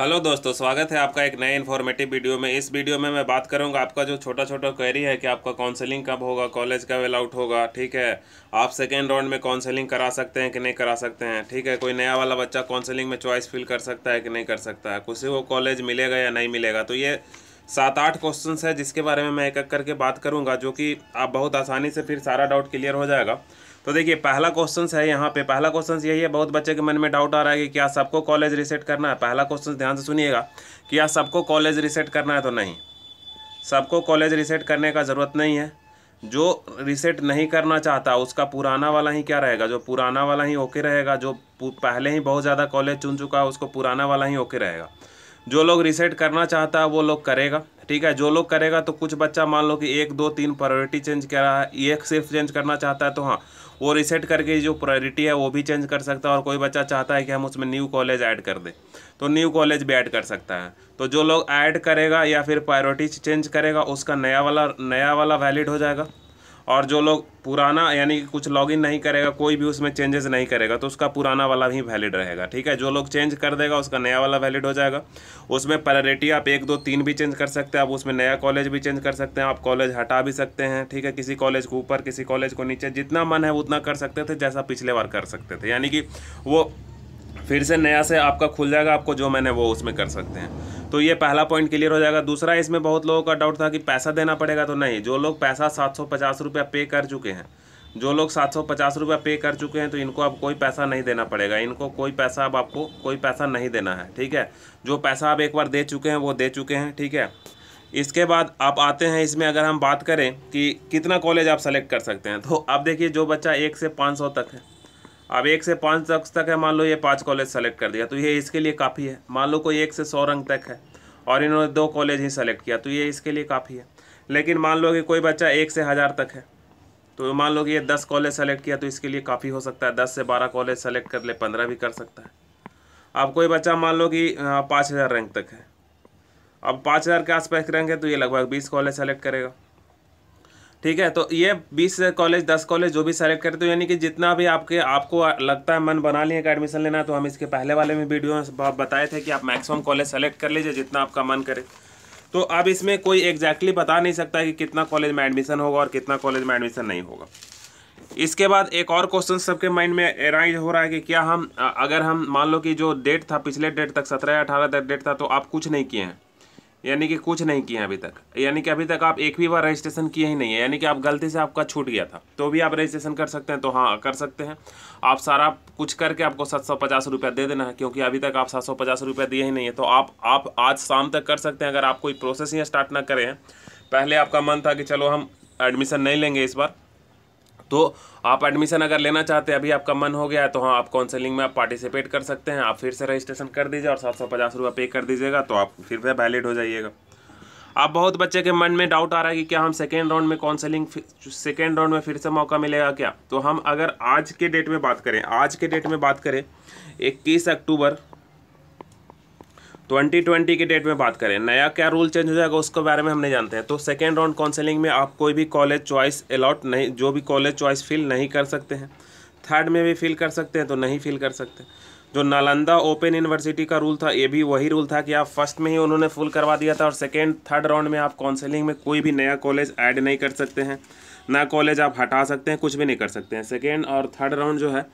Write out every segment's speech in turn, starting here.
hello दोस्तों स्वागत है आपका एक नए इन्फॉर्मेटिव वीडियो में इस वीडियो में मैं बात करूंगा आपका जो छोटा छोटा क्वेरी है कि आपका काउंसलिंग कब होगा कॉलेज कब अलाउट होगा ठीक है आप सेकेंड राउंड में काउंसलिंग करा सकते हैं कि नहीं करा सकते हैं ठीक है कोई नया वाला बच्चा काउंसलिंग में चॉइस फिल कर सकता है कि नहीं कर सकता है कुछ को कॉलेज मिलेगा या नहीं मिलेगा तो ये सात आठ क्वेश्चंस है जिसके बारे में मैं एक एक करके बात करूंगा जो कि आप बहुत आसानी से फिर सारा डाउट क्लियर हो जाएगा तो देखिए पहला क्वेश्चन है यहाँ पे पहला क्वेश्चन यही है बहुत बच्चे के मन में डाउट आ रहा है कि क्या सबको कॉलेज रिसेट करना है पहला क्वेश्चन ध्यान से सुनिएगा क्या सबको कॉलेज रिसेट करना है तो नहीं सबको कॉलेज रिसेट करने का ज़रूरत नहीं है जो रिसेट नहीं करना चाहता उसका पुराना वाला ही क्या रहेगा जो पुराना वाला ही ओके रहेगा जो पहले ही बहुत ज़्यादा कॉलेज चुन चुका है उसको पुराना वाला ही ओके रहेगा जो लोग रिसेट करना चाहता है वो लोग करेगा ठीक है जो लोग करेगा तो कुछ बच्चा मान लो कि एक दो तीन प्रायोरिटी चेंज कर रहा है एक सिर्फ चेंज करना चाहता है तो हाँ वो रिसेट करके जो प्रायोरिटी है वो भी चेंज कर सकता है और कोई बच्चा चाहता है कि हम उसमें न्यू कॉलेज ऐड कर दें तो न्यू कॉलेज भी ऐड कर सकता है तो जो लोग ऐड करेगा या फिर प्रायोरिटी चेंज करेगा उसका नया वाला नया वाला वैलिड हो जाएगा और जो लोग पुराना यानी कि कुछ लॉगिन नहीं करेगा कोई भी उसमें चेंजेस नहीं करेगा तो उसका पुराना वाला भी वैलिड रहेगा ठीक है जो लोग चेंज कर देगा उसका नया वाला वैलिड हो जाएगा उसमें प्रायोरिटी आप एक दो तीन भी चेंज कर सकते हैं आप उसमें नया कॉलेज भी चेंज कर सकते हैं आप कॉलेज हटा भी सकते हैं ठीक है किसी कॉलेज को ऊपर किसी कॉलेज को नीचे जितना मन है उतना कर सकते थे जैसा पिछले बार कर सकते थे यानी कि वो फिर से नया से आपका खुल जाएगा आपको जो मैंने वो उसमें कर सकते हैं तो ये पहला पॉइंट क्लियर हो जाएगा दूसरा इसमें बहुत लोगों का डाउट था कि पैसा देना पड़ेगा तो नहीं जो लोग पैसा सात सौ पचास रुपया पे कर चुके हैं जो लोग सात सौ पचास रुपया पे कर चुके हैं तो इनको अब कोई पैसा नहीं देना पड़ेगा इनको कोई पैसा अब आपको कोई पैसा नहीं देना है ठीक है जो पैसा आप एक बार दे चुके हैं वो दे चुके हैं ठीक है इसके बाद आप आते हैं इसमें अगर हम बात करें कि कितना कॉलेज आप सेलेक्ट कर सकते हैं तो आप देखिए जो बच्चा एक से पाँच सौ तक है अब एक से पाँच रंग तक है मान लो ये पाँच कॉलेज सेलेक्ट कर दिया तो ये इसके लिए काफ़ी है मान लो कोई एक से सौ रंग तक है और इन्होंने दो कॉलेज ही सेलेक्ट किया तो ये इसके लिए काफ़ी है लेकिन मान लो कि कोई बच्चा एक से हज़ार तक है तो मान लो कि ये दस कॉलेज सेलेक्ट किया तो इसके लिए काफ़ी हो सकता है दस से बारह कॉलेज सेलेक्ट कर ले पंद्रह भी कर सकता है अब कोई बच्चा मान लो कि हाँ, पाँच हज़ार रैंक तक है अब पाँच हज़ार के आसपास रैंक है तो ये लगभग बीस कॉलेज सेलेक्ट करेगा ठीक है तो ये बीस कॉलेज दस कॉलेज जो भी सेलेक्ट करते हो यानी कि जितना भी आपके आपको लगता है मन बना लिए एडमिशन लेना तो हम इसके पहले वाले में वीडियो बताए थे कि आप मैक्सिमम कॉलेज सेलेक्ट कर लीजिए जितना आपका मन करे तो अब इसमें कोई एग्जैक्टली बता नहीं सकता कि कितना कॉलेज में एडमिशन होगा और कितना कॉलेज में एडमिशन नहीं होगा इसके बाद एक और क्वेश्चन सबके माइंड में अराइज हो रहा है कि क्या हम अगर हम मान लो कि जो डेट था पिछले डेट तक सत्रह या अठारह तक डेट था तो आप कुछ नहीं किए हैं यानी कि कुछ नहीं किया अभी तक यानी कि अभी तक आप एक भी बार रजिस्ट्रेशन किए ही नहीं है यानी कि आप गलती से आपका छूट गया था तो भी आप रजिस्ट्रेशन कर सकते हैं तो हाँ कर सकते हैं आप सारा कुछ करके आपको सात सौ पचास रुपया दे देना है क्योंकि अभी तक आप सात सौ पचास रुपया दिए ही नहीं है तो आप आप आज शाम तक कर सकते हैं अगर आप कोई प्रोसेस ही स्टार्ट ना करें पहले आपका मन था कि चलो हम एडमिशन नहीं लेंगे इस बार तो आप एडमिशन अगर लेना चाहते हैं अभी आपका मन हो गया है तो हाँ आप काउंसलिंग में आप पार्टिसिपेट कर सकते हैं आप फिर से रजिस्ट्रेशन कर दीजिए और सात सौ पचास रुपये पे कर दीजिएगा तो आप फिर से वैलिड हो जाइएगा आप बहुत बच्चे के मन में डाउट आ रहा है कि क्या हम सेकेंड राउंड में काउंसलिंग सेकेंड राउंड में फिर से मौका मिलेगा क्या तो हम अगर आज के डेट में बात करें आज के डेट में बात करें इक्कीस अक्टूबर ट्वेंटी ट्वेंटी की डेट में बात करें नया क्या रूल चेंज हो जाएगा उसके बारे में हम नहीं जानते हैं तो सेकेंड राउंड काउंसलिंग में आप कोई भी कॉलेज चॉइस अलाउट नहीं जो भी कॉलेज चॉइस फिल नहीं कर सकते हैं थर्ड में भी फिल कर सकते हैं तो नहीं फिल कर सकते जो नालंदा ओपन यूनिवर्सिटी का रूल था ये भी वही रूल था कि आप फर्स्ट में ही उन्होंने फुल करवा दिया था और सेकेंड थर्ड राउंड में आप काउंसलिंग में कोई भी नया कॉलेज ऐड नहीं कर सकते हैं ना कॉलेज आप हटा सकते हैं कुछ भी नहीं कर सकते हैं सेकेंड और थर्ड राउंड जो है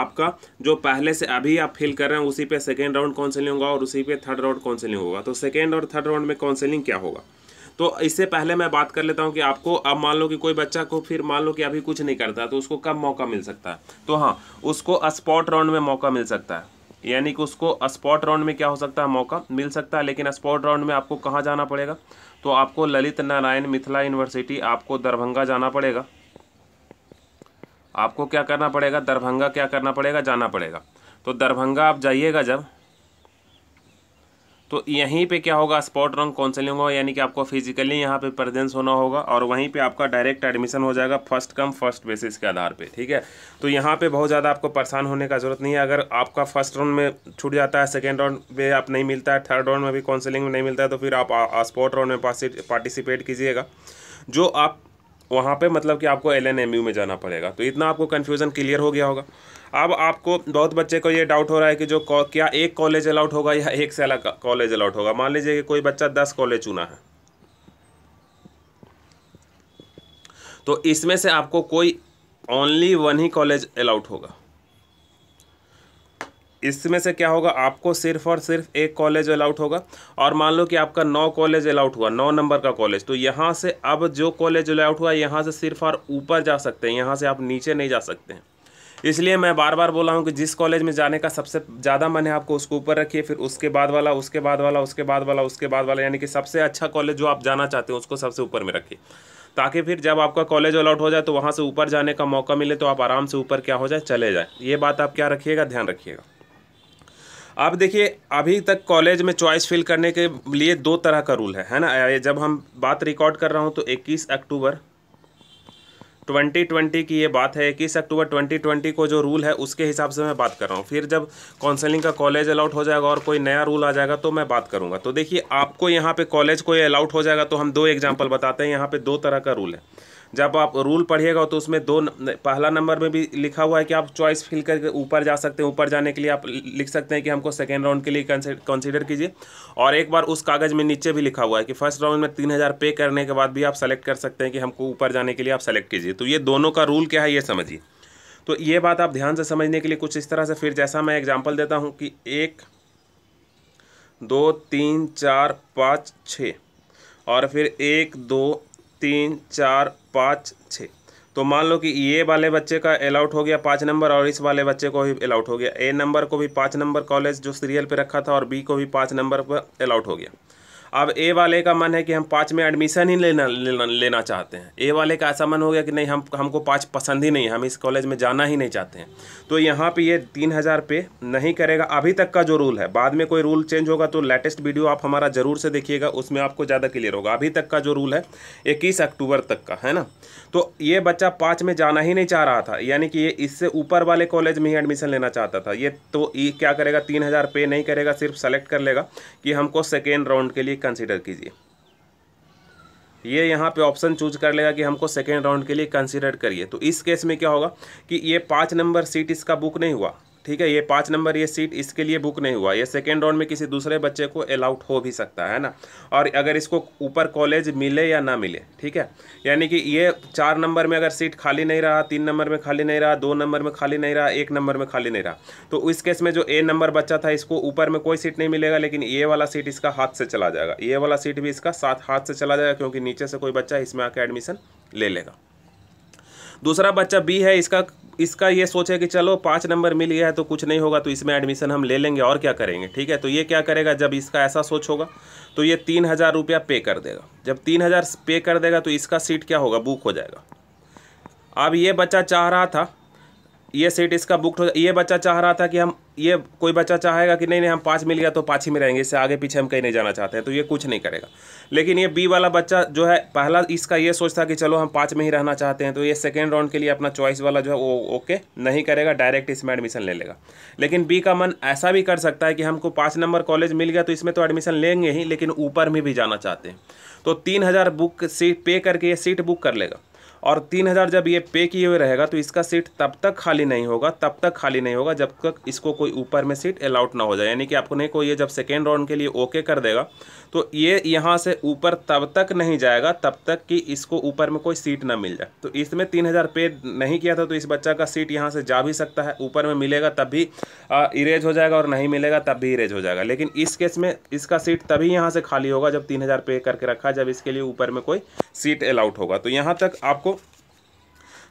आपका जो पहले से अभी आप फिल कर रहे हैं उसी पे सेकेंड राउंड काउंसिलिंग होगा और उसी पे थर्ड राउंड काउंसिलिंग होगा तो सेकेंड और थर्ड राउंड में काउंसिलिंग क्या होगा तो इससे पहले मैं बात कर लेता हूँ कि आपको अब मान लो कि कोई बच्चा को फिर मान लो कि अभी कुछ नहीं करता तो उसको कब मौका मिल सकता है तो हाँ उसको स्पॉट राउंड में मौका मिल सकता है यानी कि उसको स्पॉट राउंड में क्या हो सकता है मौका मिल सकता है लेकिन स्पॉट राउंड में आपको कहाँ जाना पड़ेगा तो आपको ललित नारायण मिथिला यूनिवर्सिटी आपको दरभंगा जाना पड़ेगा आपको क्या करना पड़ेगा दरभंगा क्या करना पड़ेगा जाना पड़ेगा तो दरभंगा आप जाइएगा जब तो यहीं पे क्या होगा स्पॉट रंग काउंसलिंग होगा यानी कि आपको फिजिकली यहाँ पे प्रेजेंस होना होगा और वहीं पे आपका डायरेक्ट एडमिशन हो जाएगा फर्स्ट कम फर्स्ट बेसिस के आधार पे ठीक है तो यहाँ पे बहुत ज़्यादा आपको परेशान होने का ज़रूरत नहीं है अगर आपका फर्स्ट राउंड में छूट जाता है सेकेंड राउंड में आप नहीं मिलता है थर्ड राउंड में भी काउंसलिंग में नहीं मिलता है तो फिर आप स्पॉट राउंड में पार्टिसिपेट कीजिएगा जो आप वहाँ पे मतलब कि आपको एल में जाना पड़ेगा तो इतना आपको कन्फ्यूज़न क्लियर हो गया होगा अब आपको बहुत बच्चे को ये डाउट हो रहा है कि जो क्या एक कॉलेज अलाउट होगा या एक से अलग कॉलेज अलाउट होगा मान लीजिए कि कोई बच्चा दस कॉलेज चुना है तो इसमें से आपको कोई ओनली वन ही कॉलेज अलाउट होगा इसमें से क्या होगा आपको सिर्फ और सिर्फ एक कॉलेज अलाउट होगा और मान लो कि आपका नौ कॉलेज अलाउट हुआ नौ नंबर का कॉलेज तो यहाँ से अब जो कॉलेज अलाउट हुआ यहाँ से सिर्फ और ऊपर जा सकते हैं यहाँ से आप नीचे नहीं जा सकते हैं इसलिए मैं बार बार बोला हूँ कि जिस कॉलेज में जाने का सबसे ज़्यादा मन है आपको उसको ऊपर रखिए फिर उसके बाद वाला उसके बाद वाला उसके बाद वाला उसके बाद वाला यानी कि सबसे अच्छा कॉलेज जो आप जाना चाहते हो उसको सबसे ऊपर में रखिए ताकि फिर जब आपका कॉलेज अलाउट हो जाए तो वहाँ से ऊपर जाने का मौका मिले तो आप आराम से ऊपर क्या हो जाए चले जाए ये बात आप क्या रखिएगा ध्यान रखिएगा आप देखिए अभी तक कॉलेज में चॉइस फिल करने के लिए दो तरह का रूल है है ना ये जब हम बात रिकॉर्ड कर रहा हूँ तो 21 अक्टूबर 2020 की ये बात है इक्कीस अक्टूबर 2020 को जो रूल है उसके हिसाब से मैं बात कर रहा हूँ फिर जब काउंसलिंग का कॉलेज अलाउट हो जाएगा और कोई नया रूल आ जाएगा तो मैं बात करूँगा तो देखिए आपको यहाँ पे कॉलेज कोई अलाउट हो जाएगा तो हम दो एग्जाम्पल बताते हैं यहाँ पे दो तरह का रूल है जब आप रूल पढ़िएगा तो उसमें दो पहला नंबर में भी लिखा हुआ है कि आप चॉइस फिल करके ऊपर जा सकते हैं ऊपर जाने के लिए आप लिख सकते हैं कि हमको सेकेंड राउंड के लिए कंसिडर कीजिए और एक बार उस कागज़ में नीचे भी लिखा हुआ है कि फर्स्ट राउंड में तीन हज़ार पे करने के बाद भी आप सेलेक्ट कर सकते हैं कि हमको ऊपर जाने के लिए आप सेलेक्ट कीजिए तो ये दोनों का रूल क्या है ये समझिए तो ये बात आप ध्यान से समझने के लिए कुछ इस तरह से फिर जैसा मैं एग्जाम्पल देता हूँ कि एक दो तीन चार पाँच छः और फिर एक दो तीन चार पाँच छः तो मान लो कि ये वाले बच्चे का अलाउट हो गया पाँच नंबर और इस वाले बच्चे को भी अलाउट हो गया ए नंबर को भी पाँच नंबर कॉलेज जो सीरियल पे रखा था और बी को भी पाँच नंबर पर अलाउट हो गया अब ए वाले का मन है कि हम पाँच में एडमिशन ही लेना लेना, लेना चाहते हैं ए वाले का ऐसा मन हो गया कि नहीं हम हमको पाँच पसंद ही नहीं है हम इस कॉलेज में जाना ही नहीं चाहते हैं तो यहाँ पे ये तीन हज़ार पे नहीं करेगा अभी तक का जो रूल है बाद में कोई रूल चेंज होगा तो लेटेस्ट वीडियो आप हमारा ज़रूर से देखिएगा उसमें आपको ज़्यादा क्लियर होगा अभी तक का जो रूल है इक्कीस अक्टूबर तक का है ना तो ये बच्चा पाँच में जाना ही नहीं चाह रहा था यानी कि ये इससे ऊपर वाले कॉलेज में ही एडमिशन लेना चाहता था ये तो ये क्या करेगा तीन हज़ार पे नहीं करेगा सिर्फ सेलेक्ट कर लेगा कि हमको सेकेंड राउंड के लिए कंसीडर कीजिए ये यहाँ पे ऑप्शन चूज कर लेगा कि हमको सेकेंड राउंड के लिए कंसिडर करिए तो इस केस में क्या होगा कि ये पाँच नंबर सीट इसका बुक नहीं हुआ ठीक है ये पाँच नंबर ये सीट इसके लिए बुक नहीं हुआ ये सेकेंड राउंड में किसी दूसरे बच्चे को अलाउट हो भी सकता है ना और अगर इसको ऊपर कॉलेज मिले या ना मिले ठीक है यानी कि ये चार नंबर में अगर सीट खाली नहीं रहा तीन नंबर में खाली नहीं रहा दो नंबर में खाली नहीं रहा एक नंबर में खाली नहीं रहा तो इस केस में जो ए नंबर बच्चा था इसको ऊपर में कोई सीट नहीं मिलेगा लेकिन ये वाला सीट इसका हाथ से चला जाएगा ये वाला सीट भी इसका साथ हाथ से चला जाएगा क्योंकि नीचे से कोई बच्चा इसमें आके एडमिशन ले लेगा दूसरा बच्चा बी है इसका इसका ये सोचे कि चलो पाँच नंबर मिल गया है तो कुछ नहीं होगा तो इसमें एडमिशन हम ले लेंगे और क्या करेंगे ठीक है तो ये क्या करेगा जब इसका ऐसा सोच होगा तो ये तीन हज़ार रुपया पे कर देगा जब तीन हज़ार पे कर देगा तो इसका सीट क्या होगा बुक हो जाएगा अब ये बच्चा चाह रहा था ये सीट इसका बुक हो ये बच्चा चाह रहा था कि हम ये कोई बच्चा चाहेगा कि नहीं नहीं हम पाँच मिल गया तो पाँच ही में रहेंगे इससे आगे पीछे हम कहीं नहीं जाना चाहते हैं तो ये कुछ नहीं करेगा लेकिन ये बी वाला बच्चा जो है पहला इसका ये सोच था कि चलो हम पाँच में ही रहना चाहते हैं तो ये सेकेंड राउंड के लिए अपना चॉइस वाला जो है वो ओके नहीं करेगा डायरेक्ट इसमें एडमिशन ले लेगा लेकिन बी का मन ऐसा भी कर सकता है कि हमको पाँच नंबर कॉलेज मिल गया तो इसमें तो एडमिशन लेंगे ही लेकिन ऊपर में भी जाना चाहते हैं तो तीन हज़ार बुक सीट पे करके ये सीट बुक कर लेगा और तीन हज़ार जब ये पे किए हुए रहेगा तो इसका सीट तब तक खाली नहीं होगा तब तक खाली नहीं होगा जब तक इसको कोई ऊपर में सीट अलाउट ना हो जाए यानी कि आपको नहीं को ये जब सेकेंड राउंड के लिए ओके कर देगा तो ये यहाँ से ऊपर तब तक नहीं जाएगा तब तक कि इसको ऊपर में कोई सीट ना मिल जाए तो इसमें तीन हज़ार पे नहीं किया था तो इस बच्चा का सीट यहाँ से जा भी सकता है ऊपर में मिलेगा तब भी इरेज हो जाएगा और नहीं मिलेगा तब भी इरेज हो जाएगा लेकिन इस केस में इसका सीट तभी यहाँ से खाली होगा जब तीन हज़ार पे करके रखा जब इसके लिए ऊपर में कोई सीट अलाउट होगा तो यहाँ तक आपको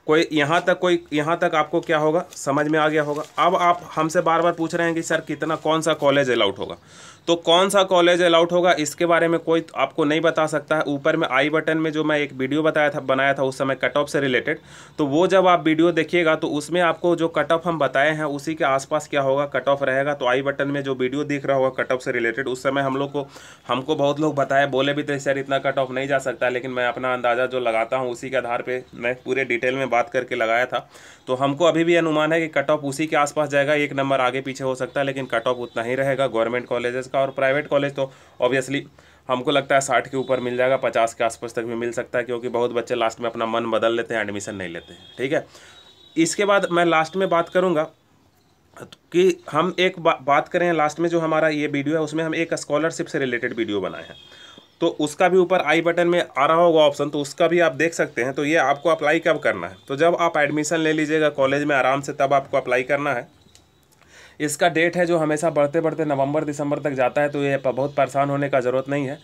कोई यहाँ तक कोई यहाँ तक आपको क्या होगा समझ में आ गया होगा अब आप हमसे बार बार पूछ रहे हैं कि सर कितना कौन सा कॉलेज अलाउट होगा तो कौन सा कॉलेज अलाउट होगा इसके बारे में कोई आपको नहीं बता सकता है ऊपर में आई बटन में जो मैं एक वीडियो बताया था बनाया था उस समय कट ऑफ से रिलेटेड तो वो जब आप वीडियो देखिएगा तो उसमें आपको जो कट ऑफ हम बताए हैं उसी के आसपास क्या होगा कट ऑफ रहेगा तो आई बटन में जो वीडियो दिख रहा होगा कट ऑफ से रिलेटेड उस समय हम लोग को हमको बहुत लोग बताए बोले भी तो सर इतना कट ऑफ नहीं जा सकता लेकिन मैं अपना अंदाज़ा जो लगाता हूँ उसी के आधार पर मैं पूरे डिटेल में बात करके लगाया था तो हमको अभी भी अनुमान है कि कट ऑफ उसी के आसपास जाएगा एक नंबर आगे पीछे हो सकता है लेकिन कट ऑफ उतना ही रहेगा गवर्नमेंट कॉलेजेस का और प्राइवेट कॉलेज तो ऑब्वियसली हमको लगता है साठ के ऊपर मिल जाएगा पचास के आसपास तक भी मिल सकता है क्योंकि बहुत बच्चे लास्ट में अपना मन बदल लेते हैं एडमिशन नहीं लेते हैं ठीक है इसके बाद मैं लास्ट में बात करूँगा कि हम एक बा, बात करें लास्ट में जो हमारा ये वीडियो है उसमें हम एक स्कॉलरशिप से रिलेटेड वीडियो बनाए हैं तो उसका भी ऊपर आई बटन में आ रहा होगा ऑप्शन तो उसका भी आप देख सकते हैं तो ये आपको अप्लाई कब करना है तो जब आप एडमिशन ले लीजिएगा कॉलेज में आराम से तब आपको अप्लाई करना है इसका डेट है जो हमेशा बढ़ते बढ़ते नवंबर दिसंबर तक जाता है तो ये बहुत परेशान होने का ज़रूरत नहीं है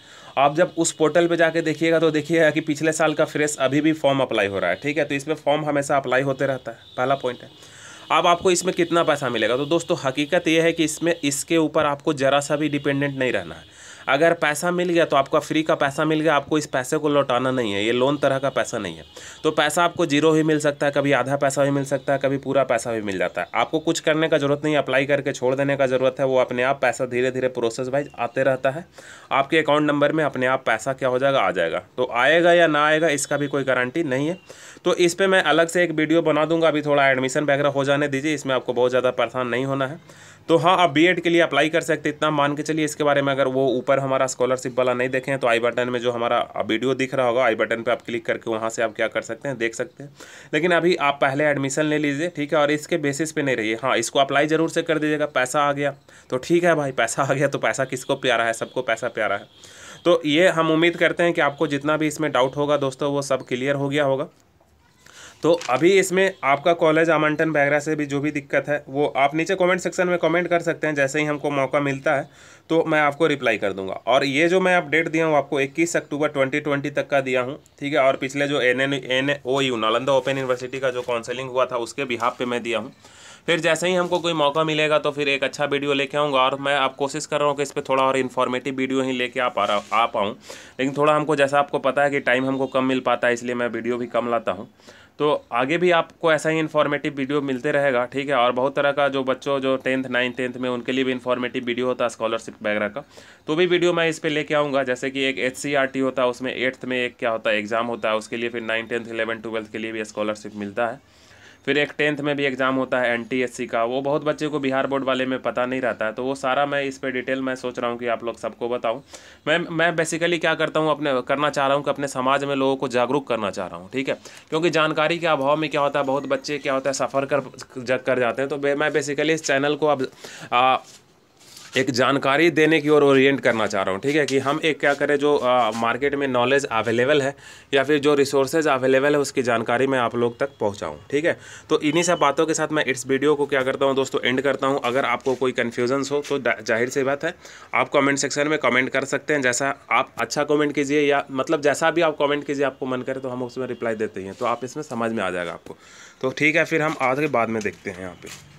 आप जब उस पोर्टल पे जाके देखिएगा तो देखिएगा कि पिछले साल का फ्रेश अभी भी फॉर्म अप्लाई हो रहा है ठीक है तो इसमें फॉर्म हमेशा अप्लाई होते रहता है पहला पॉइंट है अब आपको इसमें कितना पैसा मिलेगा तो दोस्तों हकीकत यह है कि इसमें इसके ऊपर आपको ज़रा सा भी डिपेंडेंट नहीं रहना है अगर पैसा मिल गया तो आपका फ्री का पैसा मिल गया आपको इस पैसे को लौटाना नहीं है ये लोन तरह का पैसा नहीं है तो पैसा आपको जीरो ही मिल सकता है कभी आधा पैसा भी मिल सकता है कभी पूरा पैसा भी मिल जाता है आपको कुछ करने का ज़रूरत नहीं अप्लाई करके छोड़ देने का ज़रूरत है वो अपने आप पैसा धीरे धीरे प्रोसेस वाइज आते रहता है आपके अकाउंट नंबर में अपने आप पैसा क्या हो जाएगा आ जाएगा तो आएगा या ना आएगा इसका भी कोई गारंटी नहीं है तो इस पर मैं अलग से एक वीडियो बना दूंगा अभी थोड़ा एडमिशन वगैरह हो जाने दीजिए इसमें आपको बहुत ज़्यादा परेशान नहीं होना है तो हाँ आप बीएड के लिए अप्लाई कर सकते इतना मान के चलिए इसके बारे में अगर वो ऊपर हमारा स्कॉलरशिप वाला नहीं देखें तो आई बटन में जो हमारा वीडियो दिख रहा होगा आई बटन पे आप क्लिक करके वहाँ से आप क्या कर सकते हैं देख सकते हैं लेकिन अभी आप पहले एडमिशन ले लीजिए ठीक है और इसके बेसिस पे नहीं रहिए हाँ इसको अप्लाई ज़रूर से कर दीजिएगा पैसा आ गया तो ठीक है भाई पैसा आ गया तो पैसा किसको प्यारा है सबको पैसा प्यारा है तो ये हम उम्मीद करते हैं कि आपको जितना भी इसमें डाउट होगा दोस्तों वो सब क्लियर हो गया होगा तो अभी इसमें आपका कॉलेज आमंटन वगैरह से भी जो भी दिक्कत है वो आप नीचे कमेंट सेक्शन में कमेंट कर सकते हैं जैसे ही हमको मौका मिलता है तो मैं आपको रिप्लाई कर दूंगा और ये जो मैं अपडेट दिया हूँ आपको 21 अक्टूबर 2020 तक का दिया हूँ ठीक है और पिछले जो N N N O U Nalanda open university का जो काउंसलिंग हुआ था उसके बिहाब पर मैं दिया हूँ फिर जैसे ही हमको कोई मौका मिलेगा तो फिर एक अच्छा वीडियो लेके आऊँगा और मैं आप कोशिश कर रहा हूँ कि इस पर थोड़ा और इन्फॉर्मेटिव वीडियो ही लेके आ पा रहा आ पाऊँ लेकिन थोड़ा हमको जैसा आपको पता है कि टाइम हमको कम मिल पाता है इसलिए मैं वीडियो भी कम लाता हूँ तो आगे भी आपको ऐसा ही इन्फॉर्मेटिव वीडियो मिलते रहेगा ठीक है और बहुत तरह का जो बच्चों जो टेंथ नाइन्थ टेंथ में उनके लिए भी इन्फॉर्मेटिव वीडियो होता है स्कॉलरशिप वगैरह का तो भी वीडियो मैं इस पर लेके आऊँगा जैसे कि एक एच होता है उसमें एट्थ में एक क्या होता है एग्ज़ाम होता है उसके लिए फिर नाइन टेंथ इलेवन ट्वेल्थ के लिए भी स्कॉलरशिप मिलता है फिर एक टेंथ में भी एग्ज़ाम होता है एनटीएससी का वो बहुत बच्चे को बिहार बोर्ड वाले में पता नहीं रहता है तो वो सारा मैं इस पर डिटेल मैं सोच रहा हूँ कि आप लोग सबको बताऊँ मैं मैं बेसिकली क्या करता हूँ अपने करना चाह रहा हूँ कि अपने समाज में लोगों को जागरूक करना चाह रहा हूँ ठीक है क्योंकि जानकारी के अभाव में क्या होता है बहुत बच्चे क्या होता है सफ़र कर कर जाते हैं तो मैं बेसिकली इस चैनल को अब एक जानकारी देने की ओर ओरिएंट करना चाह रहा हूँ ठीक है कि हम एक क्या करें जो आ, मार्केट में नॉलेज अवेलेबल है या फिर जो रिसोर्सेज अवेलेबल है उसकी जानकारी मैं आप लोग तक पहुँचाऊँ ठीक है तो इन्हीं सब बातों के साथ मैं इस वीडियो को क्या करता हूँ दोस्तों एंड करता हूँ अगर आपको कोई कन्फ्यूजन्स हो तो जाहिर सी बात है आप कॉमेंट सेक्शन में कॉमेंट कर सकते हैं जैसा आप अच्छा कॉमेंट कीजिए या मतलब जैसा भी आप कॉमेंट कीजिए आपको मन करे तो हम उसमें रिप्लाई देते हैं तो आप इसमें समझ में आ जाएगा आपको तो ठीक है फिर हम आज के बाद में देखते हैं यहाँ पर